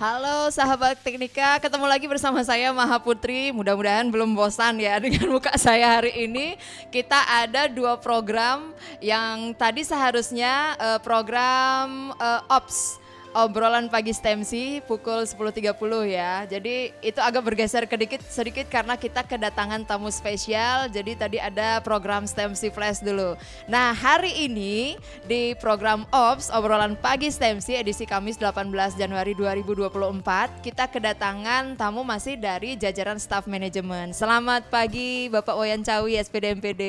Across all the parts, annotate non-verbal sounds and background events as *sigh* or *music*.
Halo sahabat teknika, ketemu lagi bersama saya Maha Putri. Mudah-mudahan belum bosan ya *laughs* dengan muka saya hari ini. Kita ada dua program yang tadi seharusnya eh, program eh, ops obrolan pagi STEMSI pukul 10.30 ya. Jadi itu agak bergeser sedikit karena kita kedatangan tamu spesial. Jadi tadi ada program STEMSI Flash dulu. Nah hari ini di program OPS obrolan pagi STEMSI edisi Kamis 18 Januari 2024 kita kedatangan tamu masih dari jajaran staff manajemen. Selamat pagi Bapak Wayan Cawi SPD MPD.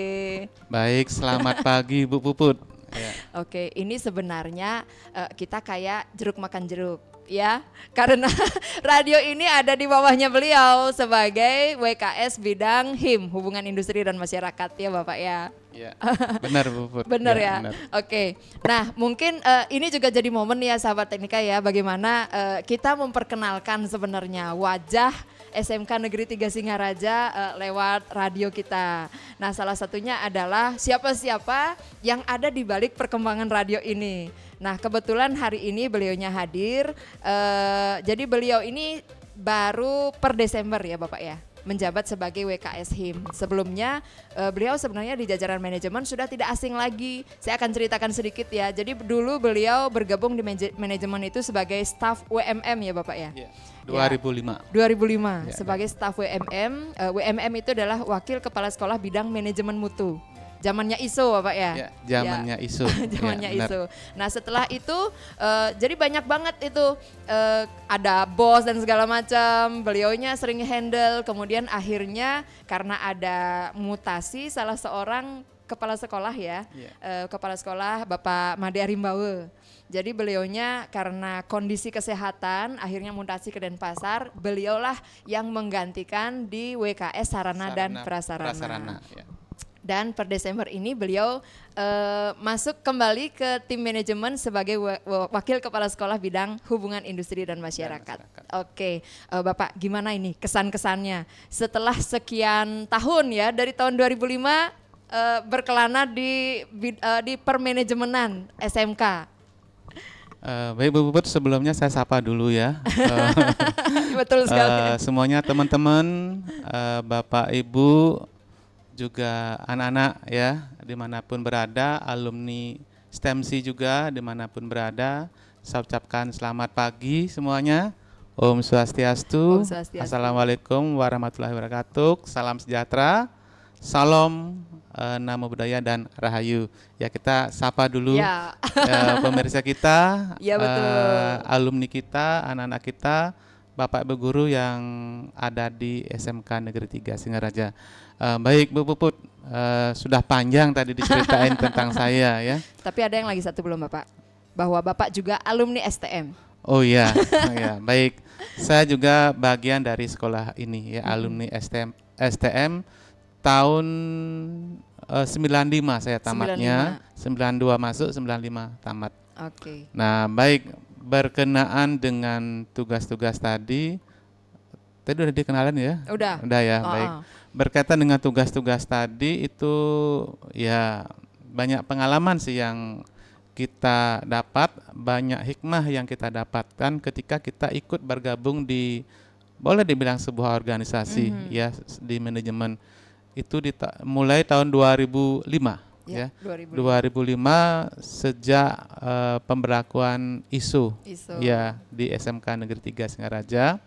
Baik, selamat pagi Bu Puput. Iya. *laughs* oke okay, ini sebenarnya uh, kita kayak jeruk makan jeruk ya karena *laughs* radio ini ada di bawahnya beliau sebagai WKS bidang HIM hubungan industri dan masyarakat ya Bapak ya. Iya. *laughs* Iya, ya, benar Bu Put. Benar ya. ya? Oke. Nah, mungkin uh, ini juga jadi momen ya sahabat teknika ya bagaimana uh, kita memperkenalkan sebenarnya wajah SMK Negeri Tiga Singaraja uh, lewat radio kita. Nah, salah satunya adalah siapa-siapa yang ada di balik perkembangan radio ini. Nah, kebetulan hari ini beliaunya hadir. Uh, jadi beliau ini baru per Desember ya, Bapak ya menjabat sebagai WKS HIM. Sebelumnya uh, beliau sebenarnya di jajaran manajemen sudah tidak asing lagi. Saya akan ceritakan sedikit ya. Jadi dulu beliau bergabung di manajemen itu sebagai staf WMM ya Bapak ya. Yeah. 2005. Ya, 2005 ya. sebagai staf WMM. Uh, eh, WMM itu adalah wakil kepala sekolah bidang manajemen mutu. Zamannya ISO Bapak ya? ya? zamannya ya. ISO. *laughs* zamannya ya, ISO. Nah, setelah itu uh, jadi banyak banget itu uh, ada bos dan segala macam. Beliaunya sering handle kemudian akhirnya karena ada mutasi salah seorang kepala sekolah ya, yeah. Ya. uh, kepala sekolah Bapak Made Arimbawe. Jadi beliaunya karena kondisi kesehatan akhirnya mutasi ke Denpasar, beliaulah yang menggantikan di WKS Sarana, Sarana dan Prasarana. prasarana ya dan per Desember ini beliau uh, masuk kembali ke tim manajemen sebagai wakil kepala sekolah bidang hubungan industri dan masyarakat. masyarakat. Oke, uh, Bapak gimana ini kesan-kesannya setelah sekian tahun ya dari tahun 2005 uh, eh, berkelana di uh, di permanajemenan SMK. Uh, baik Bu Bubut, sebelumnya saya sapa dulu ya. Uh, *laughs* Betul sekali. Uh, semuanya teman-teman, uh, Bapak Ibu, juga anak-anak ya dimanapun berada, alumni STEMSI juga dimanapun berada. Saya ucapkan selamat pagi semuanya. Om Swastiastu. Om Swastiastu. Assalamualaikum warahmatullahi wabarakatuh. Salam sejahtera. Salam nama eh, Namo budaya dan Rahayu. Ya kita sapa dulu ya. Eh, pemirsa kita, *laughs* ya, betul. Eh, alumni kita, anak-anak kita, Bapak Ibu guru yang ada di SMK Negeri 3 Singaraja. Uh, baik Bu Puput, uh, sudah panjang tadi diceritain *laughs* tentang saya ya. Tapi ada yang lagi satu belum Bapak, bahwa Bapak juga alumni STM. Oh iya, *laughs* oh, iya. baik. Saya juga bagian dari sekolah ini ya, alumni STM STM tahun eh, uh, 95 saya tamatnya, 95. 92 masuk, 95 tamat. Oke. Okay. Nah, baik berkenaan dengan tugas-tugas tadi tadi udah dikenalin ya udah udah ya oh, baik berkaitan dengan tugas-tugas tadi itu ya banyak pengalaman sih yang kita dapat banyak hikmah yang kita dapatkan ketika kita ikut bergabung di boleh dibilang sebuah organisasi mm -hmm. ya di manajemen itu di ta mulai tahun 2005 ya, ya 2005. 2005 sejak uh, eh, pemberlakuan ISU, ISU ya di SMK Negeri 3 Singaraja.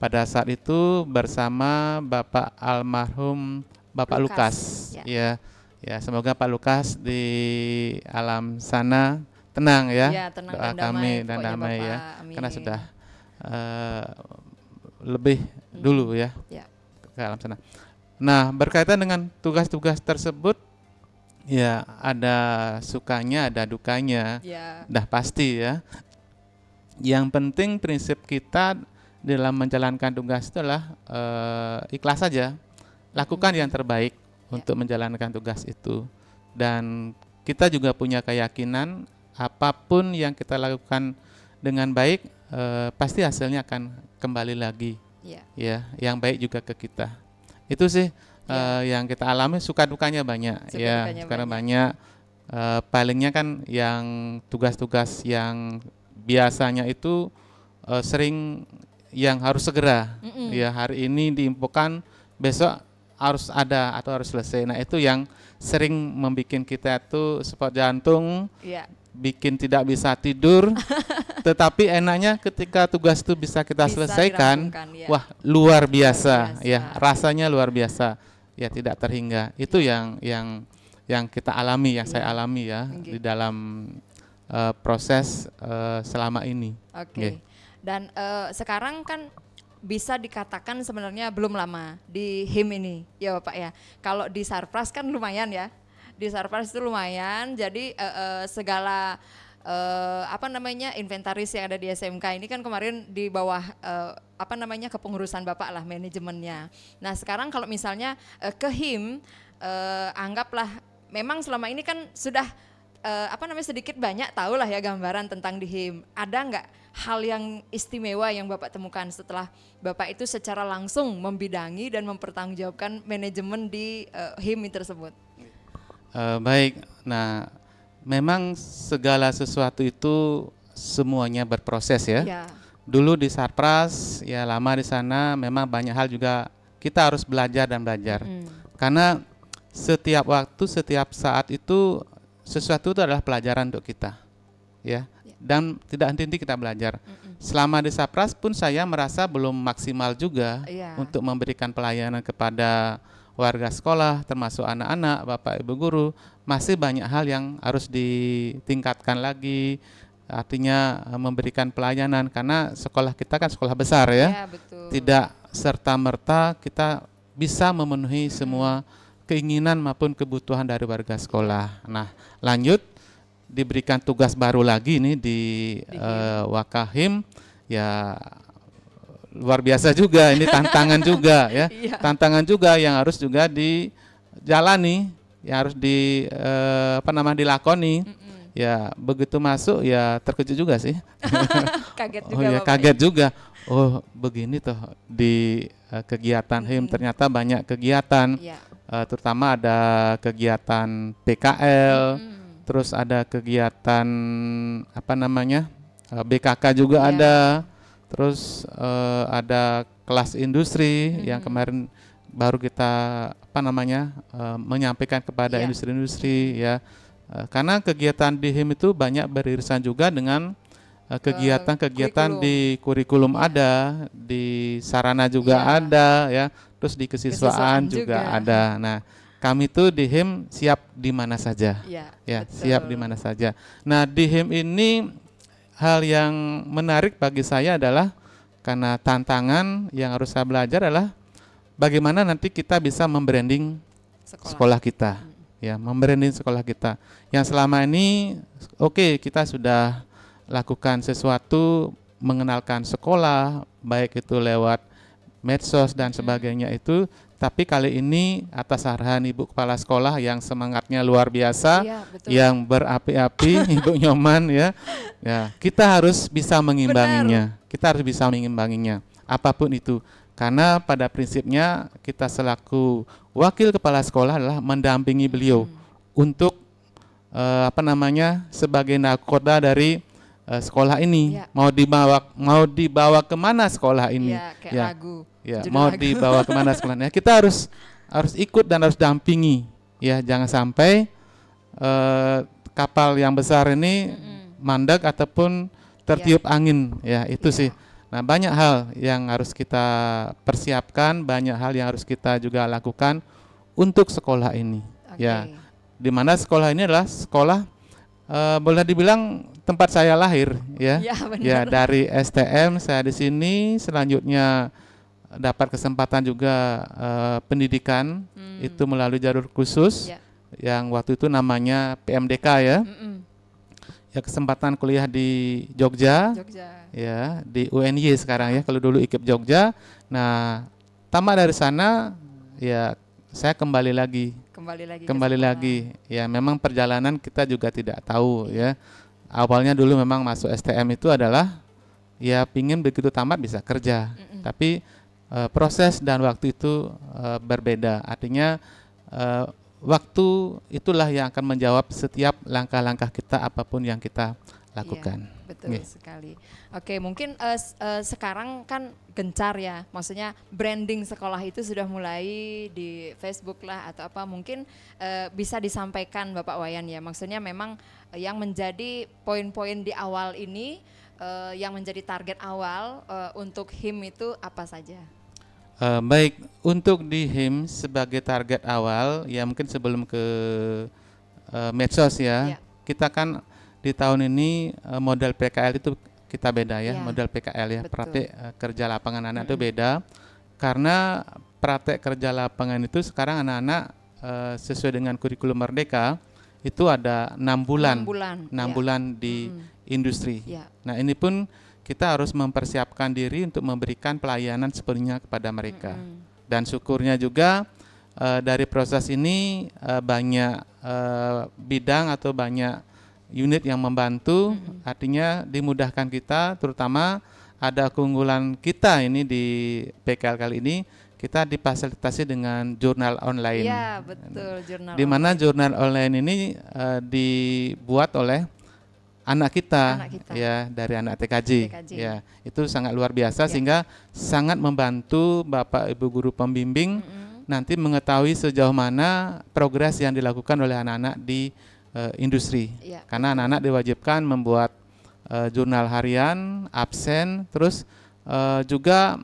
Pada saat itu bersama Bapak almarhum Bapak Lukas, Lukas ya. ya. Ya, semoga Pak Lukas di alam sana tenang ya. ya tenang Doa dan kami damai, dan damai ya. Karena sudah uh, lebih hmm. dulu ya. ya. Ke alam sana. Nah, berkaitan dengan tugas-tugas tersebut Ya, ada sukanya, ada dukanya. Ya. Dah pasti ya. Yang penting prinsip kita dalam menjalankan tugas itulah uh, eh, ikhlas saja. Lakukan hmm. yang terbaik ya. untuk menjalankan tugas itu. Dan kita juga punya keyakinan apapun yang kita lakukan dengan baik uh, pasti hasilnya akan kembali lagi. Ya. ya, yang baik juga ke kita. Itu sih yeah. Iya. uh, yang kita alami suka dukanya banyak suka ya dukanya karena banyak, banyak. Uh, palingnya kan yang tugas-tugas yang biasanya itu uh, sering yang harus segera mm -mm. ya hari ini diimpukan besok harus ada atau harus selesai nah itu yang sering membuat kita itu sepot jantung yeah. bikin tidak bisa tidur *laughs* tetapi enaknya ketika tugas itu bisa kita bisa selesaikan ya. wah luar biasa, luar iya. biasa ya rasanya luar biasa ya tidak terhingga. Itu yang yang yang kita alami, yang saya hmm. alami ya okay. di dalam uh, proses uh, selama ini. Oke. Okay. Dan uh, sekarang kan bisa dikatakan sebenarnya belum lama di him ini, ya Bapak ya. Kalau di Sarpras kan lumayan ya. Di Sarpras itu lumayan, jadi uh, uh, segala uh, apa namanya inventaris yang ada di SMK ini kan kemarin di bawah uh, apa namanya kepengurusan bapak lah manajemennya. Nah sekarang kalau misalnya uh, ke him uh, anggaplah memang selama ini kan sudah uh, apa namanya sedikit banyak tahulah ya gambaran tentang di him. Ada nggak hal yang istimewa yang bapak temukan setelah bapak itu secara langsung membidangi dan mempertanggungjawabkan manajemen di uh, him tersebut? Uh, baik, nah memang segala sesuatu itu semuanya berproses ya. ya. Dulu di Sarpras ya lama di sana memang banyak hal juga kita harus belajar dan belajar. Hmm. Karena setiap waktu, setiap saat itu sesuatu itu adalah pelajaran untuk kita. Ya. ya. Dan tidak henti-henti kita belajar. Mm -mm. Selama di Sapras pun saya merasa belum maksimal juga yeah. untuk memberikan pelayanan kepada warga sekolah, termasuk anak-anak, bapak ibu guru, masih banyak hal yang harus ditingkatkan lagi. Artinya eh, memberikan pelayanan karena sekolah kita kan sekolah besar ya, ya betul. tidak serta merta kita bisa memenuhi semua keinginan maupun kebutuhan dari warga sekolah. Nah, lanjut diberikan tugas baru lagi nih di uh, Wakahim ya luar biasa juga ini tantangan juga *laughs* ya iya. tantangan juga yang harus juga dijalani yang harus di eh, apa namanya dilakoni mm -mm. ya begitu masuk ya terkejut juga sih *laughs* oh, ya, ya. kaget juga oh ya kaget ya. juga oh begini toh di eh, kegiatan HIM hmm. ternyata banyak kegiatan ya. eh, terutama ada kegiatan PKL hmm. terus ada kegiatan apa namanya eh, BKK juga yeah. ada Terus uh, ada kelas industri hmm. yang kemarin baru kita apa namanya uh, menyampaikan kepada industri iya. industri-industri ya uh, karena kegiatan di HIM itu banyak beririsan juga dengan kegiatan-kegiatan uh, di kurikulum yeah. ada di sarana juga yeah. ada ya terus di kesiswaan juga, juga ada nah kami itu di HIM siap di mana saja iya, ya, ya siap di mana saja nah di HIM ini hal yang menarik bagi saya adalah karena tantangan yang harus saya belajar adalah bagaimana nanti kita bisa membranding sekolah, sekolah kita. Hmm. Ya, membranding sekolah kita. Yang selama ini oke, okay, kita sudah lakukan sesuatu mengenalkan sekolah baik itu lewat medsos dan hmm. sebagainya itu tapi kali ini atas arahan Ibu Kepala Sekolah yang semangatnya luar biasa, ya, yang berapi-api, *laughs* Ibu Nyoman ya, ya kita harus bisa mengimbanginya. Benar. Kita harus bisa mengimbanginya, apapun itu. Karena pada prinsipnya kita selaku wakil kepala sekolah adalah mendampingi beliau hmm. untuk uh, apa namanya sebagai nakoda dari eh, sekolah ini ya. mau dibawa mau dibawa kemana sekolah ini ya, kayak ya. lagu ya mau dibawa kemana sekalian ya kita harus harus ikut dan harus dampingi ya jangan sampai uh, kapal yang besar ini mandek ataupun tertiup yeah. angin ya itu yeah. sih nah banyak hal yang harus kita persiapkan banyak hal yang harus kita juga lakukan untuk sekolah ini okay. ya mana sekolah ini adalah sekolah uh, boleh dibilang tempat saya lahir ya iya, ya, ya dari STM saya di sini selanjutnya dapat kesempatan juga uh, pendidikan hmm. itu melalui jalur khusus yeah. yang waktu itu namanya PMDK ya. Mm -mm. Ya kesempatan kuliah di Jogja, Jogja. Ya, di UNY sekarang ya kalau dulu IKIP Jogja. Nah, tamat dari sana ya saya kembali lagi. Kembali lagi. Kembali lagi. Ya, memang perjalanan kita juga tidak tahu ya. Awalnya dulu memang masuk STM itu adalah ya pingin begitu tamat bisa kerja. Mm -mm. Tapi Eh, proses dan waktu itu uh, berbeda. Artinya uh, waktu itulah yang akan menjawab setiap langkah-langkah kita apapun yang kita lakukan. Iya, betul yeah. sekali. Oke, mungkin uh, uh, sekarang kan gencar ya, maksudnya branding sekolah itu sudah mulai di Facebook lah atau apa mungkin uh, bisa disampaikan Bapak Wayan ya. Maksudnya memang yang menjadi poin-poin di awal ini uh, yang menjadi target awal uh, untuk him itu apa saja? Uh, baik, untuk di HIM sebagai target awal, ya mungkin sebelum ke uh, medsos ya, yeah. kita kan di tahun ini uh, modal PKL itu kita beda ya, yeah. modal PKL ya, Betul. praktek uh, kerja lapangan anak mm -hmm. itu beda, karena praktek kerja lapangan itu sekarang anak-anak uh, sesuai dengan kurikulum Merdeka itu ada enam bulan, enam bulan, 6 iya. bulan di mm -hmm. industri. Yeah. Nah ini pun kita harus mempersiapkan diri untuk memberikan pelayanan sepenuhnya kepada mereka. Mm -hmm. Dan syukurnya juga uh, dari proses ini uh, banyak uh, bidang atau banyak unit yang membantu, mm -hmm. artinya dimudahkan kita, terutama ada keunggulan kita ini di PKL kali ini kita dipasilitasi dengan jurnal online. Ya betul, jurnal. Di mana jurnal online ini uh, dibuat oleh anak kita, anak kita. ya dari anak TKJ, TKJ ya itu sangat luar biasa ya. sehingga sangat membantu Bapak Ibu guru pembimbing mm -hmm. nanti mengetahui sejauh mana progres yang dilakukan oleh anak-anak di uh, industri ya. karena anak-anak diwajibkan membuat uh, jurnal harian, absen, terus uh, juga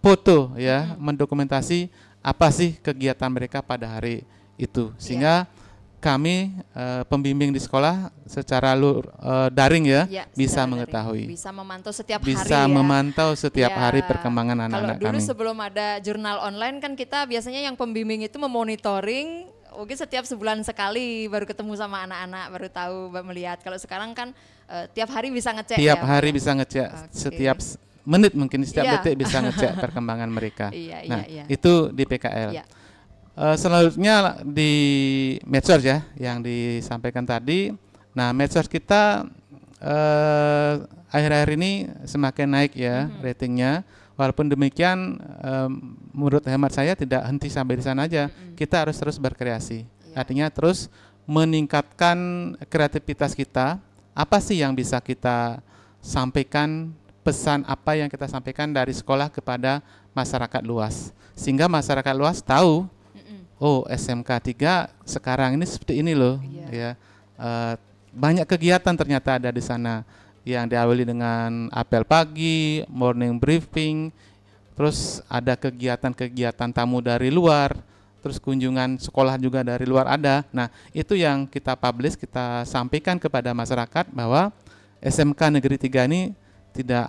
foto, ya, mm -hmm. mendokumentasi apa sih kegiatan mereka pada hari itu ya. sehingga ya kami uh, pembimbing di sekolah secara lur, uh, eh, daring ya, ya bisa mengetahui. Bisa memantau setiap bisa hari. Bisa ya. setiap ya. hari perkembangan anak-anak kami. Kalau dulu sebelum ada jurnal online kan kita biasanya yang pembimbing itu memonitoring mungkin setiap sebulan sekali baru ketemu sama anak-anak baru tahu melihat. Kalau sekarang kan uh, tiap hari bisa ngecek. Tiap ya, hari bisa ngecek okay. setiap menit mungkin setiap yeah. detik bisa ngecek *laughs* perkembangan mereka. Iya, iya, nah, iya. itu di PKL. Uh, selanjutnya di medsos ya yang disampaikan tadi. Nah medsos kita eh, akhir-akhir uh, ini semakin naik ya hmm. ratingnya. Walaupun demikian, um, menurut hemat saya tidak henti sampai di sana aja. Hmm. Kita harus terus berkreasi. Iya. Artinya terus meningkatkan kreativitas kita. Apa sih yang bisa kita sampaikan? Pesan apa yang kita sampaikan dari sekolah kepada masyarakat luas, sehingga masyarakat luas tahu oh SMK 3 sekarang ini seperti ini loh yeah. ya uh, banyak kegiatan ternyata ada di sana yang diawali dengan apel pagi, morning briefing, terus ada kegiatan-kegiatan tamu dari luar, terus kunjungan sekolah juga dari luar ada. Nah, itu yang kita publish, kita sampaikan kepada masyarakat bahwa SMK Negeri 3 ini tidak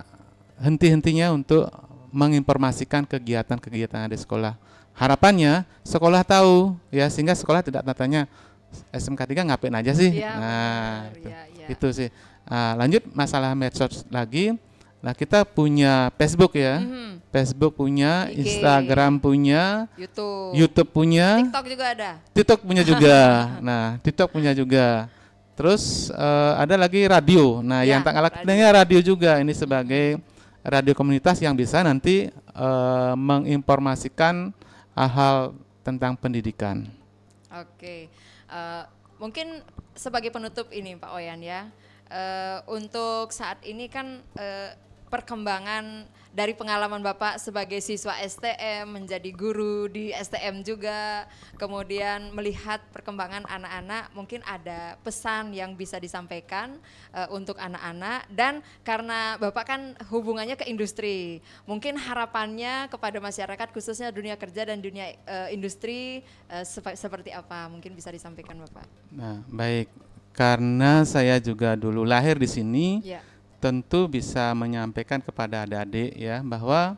henti-hentinya untuk menginformasikan kegiatan-kegiatan di sekolah harapannya sekolah tahu ya sehingga sekolah tidak tanya SMK 3 ngapain aja sih ya, nah benar, itu, ya, ya. itu sih uh, lanjut masalah medsos lagi nah kita punya Facebook ya mm-hmm. Facebook punya Instagram punya YouTube YouTube punya TikTok juga ada TikTok punya juga *laughs* nah TikTok punya juga terus uh, ada lagi radio nah ya, yang tak kalah radio. radio juga ini sebagai radio komunitas yang bisa nanti uh, menginformasikan hal-hal tentang pendidikan. Oke, uh, mungkin sebagai penutup ini Pak Oyan ya, uh, untuk saat ini kan uh, perkembangan dari pengalaman Bapak sebagai siswa STM, menjadi guru di STM juga, kemudian melihat perkembangan anak-anak, mungkin ada pesan yang bisa disampaikan uh, untuk anak-anak dan karena Bapak kan hubungannya ke industri, mungkin harapannya kepada masyarakat khususnya dunia kerja dan dunia uh, industri uh, eh, sep seperti apa? Mungkin bisa disampaikan Bapak. Nah, baik. Karena saya juga dulu lahir di sini. Ya tentu bisa menyampaikan kepada adik-adik ya bahwa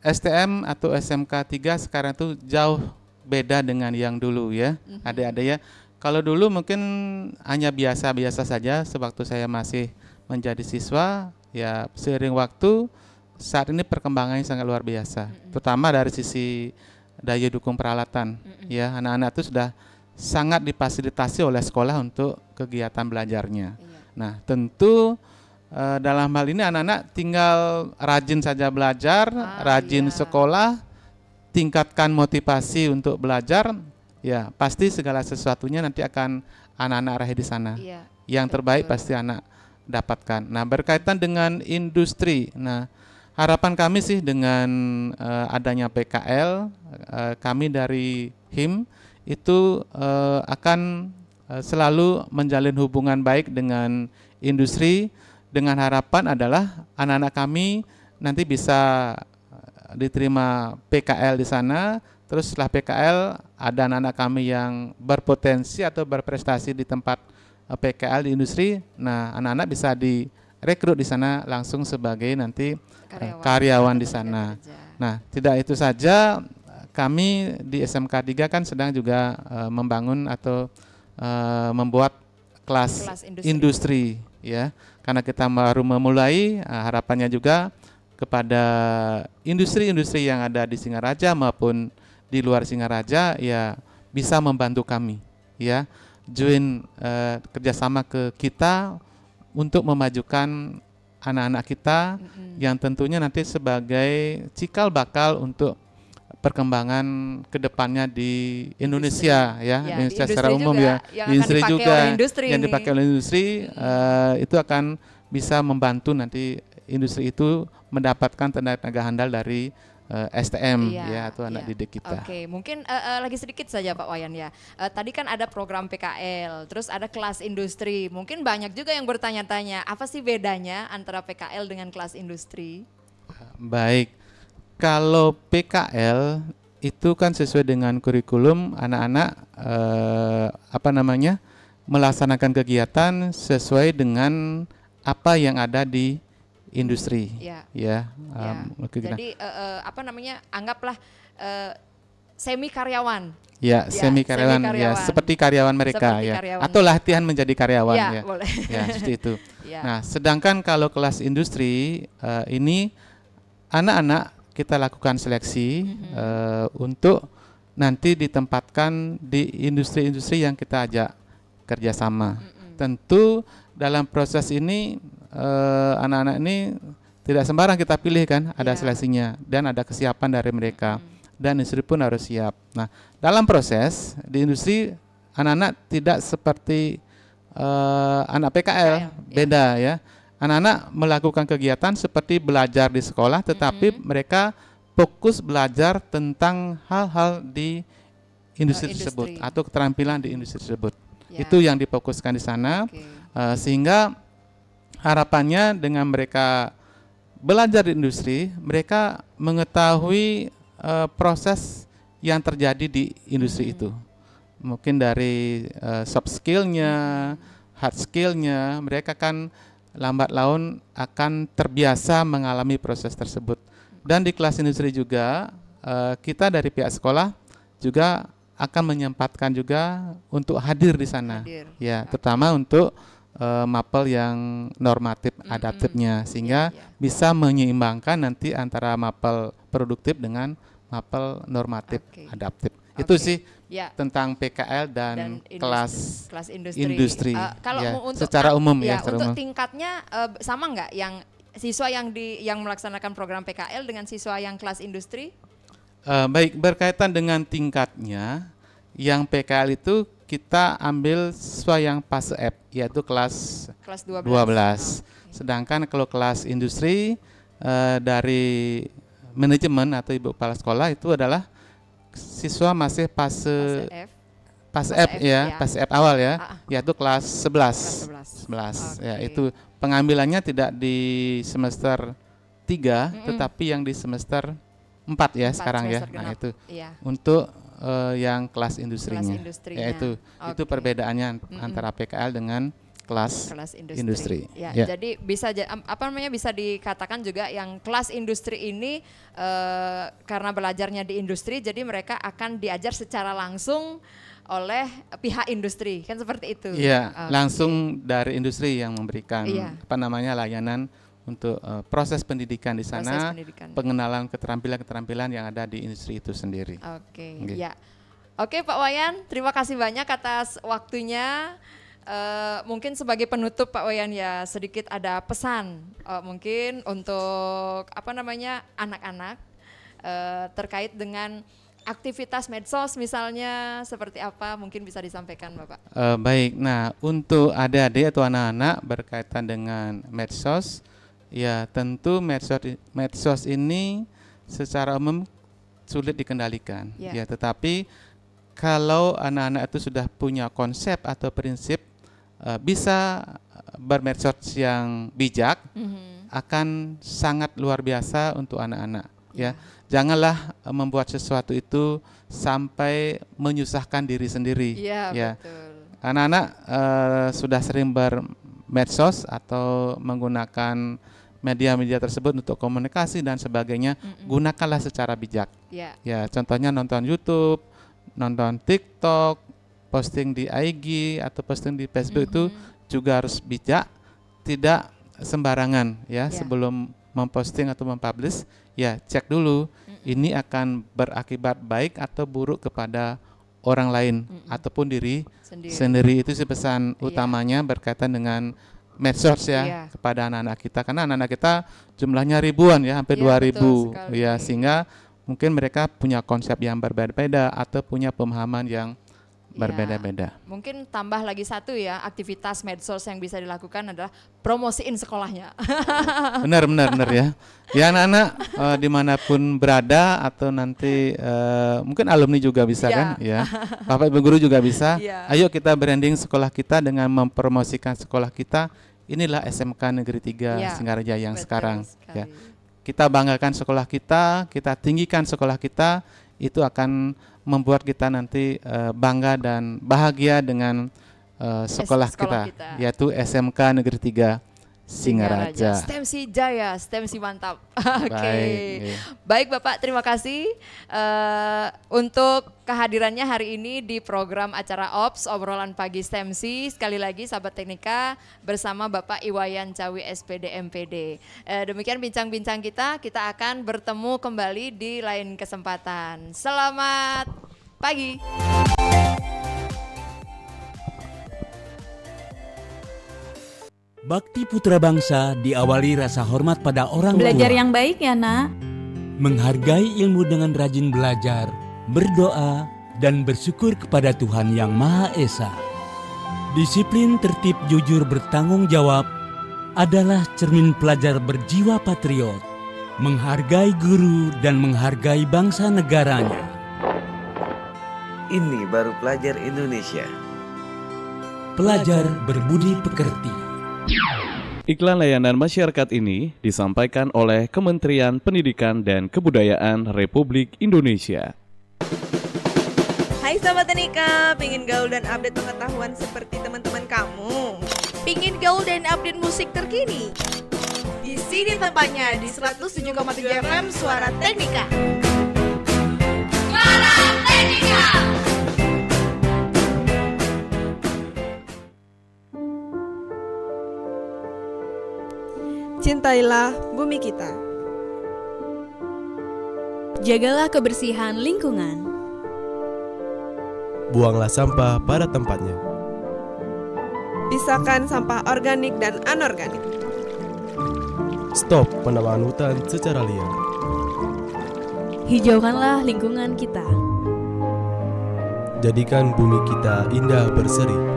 STM atau SMK 3 sekarang itu jauh beda dengan yang dulu ya. Mhm. Adik-adik ya. Kalau dulu mungkin hanya biasa-biasa saja sewaktu saya masih menjadi siswa ya sering waktu saat ini perkembangannya sangat luar biasa, mhm. terutama dari sisi daya dukung peralatan. Mhm. Ya, anak-anak itu sudah sangat dipasilitasi oleh sekolah untuk kegiatan belajarnya. Iya. Nah, tentu uh, dalam hal ini anak-anak tinggal rajin saja belajar, ah, rajin iya. sekolah, tingkatkan motivasi untuk belajar, ya pasti segala sesuatunya nanti akan anak-anak arah di sana. Iya, Yang betul. terbaik pasti anak dapatkan. Nah, berkaitan dengan industri. Nah, harapan kami sih dengan uh, adanya PKL uh, eh, kami dari HIM itu uh, akan Eh, selalu menjalin hubungan baik dengan industri dengan harapan adalah anak-anak kami nanti bisa eh, diterima PKL di sana terus setelah PKL ada anak-anak kami yang berpotensi atau berprestasi di tempat eh, PKL di industri nah anak-anak bisa direkrut di sana langsung sebagai nanti karyawan, karyawan di sana nah tidak itu saja kami di SMK 3 kan sedang juga membangun atau uh, membuat kelas, kelas industri. industri ya karena kita baru memulai uh, harapannya juga kepada industri-industri yang ada di Singaraja maupun di luar Singaraja ya bisa membantu kami ya join uh, kerjasama ke kita untuk memajukan anak-anak kita mm-hmm. yang tentunya nanti sebagai cikal bakal untuk perkembangan kedepannya di Indonesia industri. ya, ya Indonesia secara umum ya, yang industri juga industri yang dipakai oleh industri uh, itu akan bisa membantu nanti industri itu mendapatkan tenaga handal dari uh, eh, STM iya, ya atau anak iya. didik kita. Oke, mungkin uh, uh, lagi sedikit saja Pak Wayan ya. Uh, tadi kan ada program PKL, terus ada kelas industri. Mungkin banyak juga yang bertanya-tanya, apa sih bedanya antara PKL dengan kelas industri? Baik kalau PKL itu kan sesuai dengan kurikulum anak-anak eh, apa namanya melaksanakan kegiatan sesuai dengan apa yang ada di industri ya, ya, ya. Um, jadi uh, uh, apa namanya anggaplah uh, eh, semi karyawan Ya, ya semi, karyawan, semi karyawan ya seperti karyawan mereka seperti ya karyawan. atau latihan menjadi karyawan ya. Ya, boleh. *laughs* ya seperti itu. Ya. Nah, sedangkan kalau kelas industri uh, ini anak-anak kita lakukan seleksi mm-hmm. uh, untuk nanti ditempatkan di industri-industri yang kita ajak kerjasama. Mm-hmm. Tentu dalam proses ini anak eh, anak-anak ini tidak sembarang kita pilih kan, ada yeah. seleksinya dan ada kesiapan dari mereka mm-hmm. dan industri pun harus siap. Nah, dalam proses di industri anak-anak tidak seperti uh, anak PKL, PKL iya. beda yeah. ya Anak-anak melakukan kegiatan seperti belajar di sekolah, tetapi mm-hmm. mereka fokus belajar tentang hal-hal di industri, oh, industri tersebut atau keterampilan di industri tersebut. Yeah. Itu yang difokuskan di sana, okay. uh, eh, sehingga harapannya dengan mereka belajar di industri, mereka mengetahui uh, proses yang terjadi di industri hmm. itu. Mungkin dari uh, soft skillnya, mm-hmm. hard skillnya, mereka kan lambat laun akan terbiasa mengalami proses tersebut. Dan di kelas industri juga eh, kita dari pihak sekolah juga akan menyempatkan juga untuk hadir di sana. Hadir. Ya, terutama untuk uh, mapel yang normatif mm -hmm. adaptifnya sehingga yeah, yeah. bisa menyeimbangkan nanti antara mapel produktif dengan mapel normatif okay. adaptif. Okay. Itu sih ya. tentang PKL dan, dan industri, kelas kelas industri. industri. Uh, kalau ya. untuk secara umum ya, ya secara untuk umum. tingkatnya uh, sama nggak yang siswa yang di yang melaksanakan program PKL dengan siswa yang kelas industri? Uh, baik berkaitan dengan tingkatnya, yang PKL itu kita ambil siswa yang pas F yaitu kelas kelas 12. 12. Oh, okay. Sedangkan kalau kelas industri uh, dari manajemen atau ibu kepala sekolah itu adalah siswa masih fase pas F, F ya, ya. pas F awal ya, ah. ah. yaitu kelas 11. Kelas 11. 11. Okay. Ya, itu pengambilannya tidak di semester 3 mm -hmm. tetapi yang di semester 4 ya 4 sekarang ya. Nah, genap. Nah, itu. Ya. Untuk uh, yang kelas industrinya. Kelas industrinya. Yaitu okay. itu perbedaannya mm -hmm. antara PKL dengan kelas kelas industri. industri. Ya, ya. jadi bisa apa namanya bisa dikatakan juga yang kelas industri ini uh, karena belajarnya di industri jadi mereka akan diajar secara langsung oleh pihak industri kan seperti itu. Iya, okay. langsung dari industri yang memberikan ya. apa namanya layanan untuk uh, proses pendidikan di sana, pendidikan. pengenalan keterampilan-keterampilan yang ada di industri itu sendiri. Oke, okay. okay. ya. Oke Pak Wayan, terima kasih banyak atas waktunya uh, mungkin sebagai penutup Pak Wayan ya sedikit ada pesan uh, mungkin untuk apa namanya anak-anak uh, terkait dengan aktivitas medsos misalnya seperti apa mungkin bisa disampaikan Bapak. Uh, baik, nah untuk adik-adik atau anak-anak berkaitan dengan medsos ya tentu medsos medsos ini secara umum sulit dikendalikan yeah. ya tetapi kalau anak-anak itu sudah punya konsep atau prinsip uh, bisa bermedsos yang bijak mm-hmm. akan sangat luar biasa untuk anak-anak ya. Iya. Janganlah eh, membuat sesuatu itu sampai menyusahkan diri sendiri yeah, ya. Anak-anak uh, sudah sering bermedsos atau menggunakan media-media tersebut untuk komunikasi dan sebagainya mm gunakanlah secara bijak. Yeah. Ya, contohnya nonton YouTube, nonton TikTok, posting di IG atau posting di Facebook mm -hmm. itu juga harus bijak, tidak sembarangan ya yeah. sebelum memposting atau mempublish ya cek dulu mm -hmm. ini akan berakibat baik atau buruk kepada orang lain mm -hmm. ataupun diri sendiri. sendiri itu sih pesan yeah. utamanya berkaitan dengan medsos ya yeah. kepada anak-anak kita karena anak-anak kita jumlahnya ribuan ya hampir iya, dua yeah, ribu ya sehingga mungkin mereka punya konsep yang berbeda-beda atau punya pemahaman yang Iya. berbeda-beda. Ya, mungkin tambah lagi satu ya, aktivitas medsos yang bisa dilakukan adalah promosiin sekolahnya. *laughs* benar, benar, benar ya. Ya anak-anak uh, *laughs* dimanapun berada atau nanti uh, mungkin alumni juga bisa ya. kan, ya. *laughs* Bapak Ibu Guru juga bisa. Ya. Ayo kita branding sekolah kita dengan mempromosikan sekolah kita. Inilah SMK Negeri 3 ya. Singaraja yang Betul sekarang. Sekali. Ya. Kita banggakan sekolah kita, kita tinggikan sekolah kita, itu akan membuat kita nanti uh, bangga dan bahagia dengan uh, sekolah, sekolah kita, kita yaitu SMK Negeri 3 Singaraja. Stemsi Jaya, Stemsi mantap. *laughs* Oke. okay. Baik. Iya. Baik Bapak, terima kasih uh, untuk kehadirannya hari ini di program acara Ops obrolan pagi Stemsi. Sekali lagi sahabat teknika bersama Bapak Iwayan Cawi SPD MPD. Uh, eh, demikian bincang-bincang kita, kita akan bertemu kembali di lain kesempatan. Selamat pagi. Bakti putra bangsa diawali rasa hormat pada orang Belajar yang baik ya, Nak. Menghargai ilmu dengan rajin belajar, berdoa, dan bersyukur kepada Tuhan Yang Maha Esa. Disiplin tertib jujur bertanggung jawab adalah cermin pelajar berjiwa patriot, menghargai guru dan menghargai bangsa negaranya. Ini baru pelajar Indonesia. Pelajar berbudi pekerti. Iklan layanan masyarakat ini disampaikan oleh Kementerian Pendidikan dan Kebudayaan Republik Indonesia. Hai Sobat Tenika, pingin gaul dan update pengetahuan seperti teman-teman kamu? Pingin gaul dan update musik terkini? Di sini tempatnya, di 107,3 FM Suara Teknika. Suara Teknika! Cintailah bumi kita. Jagalah kebersihan lingkungan. Buanglah sampah pada tempatnya. Pisahkan sampah organik dan anorganik. Stop penambahan hutan secara liar. Hijaukanlah lingkungan kita. Jadikan bumi kita indah berseri.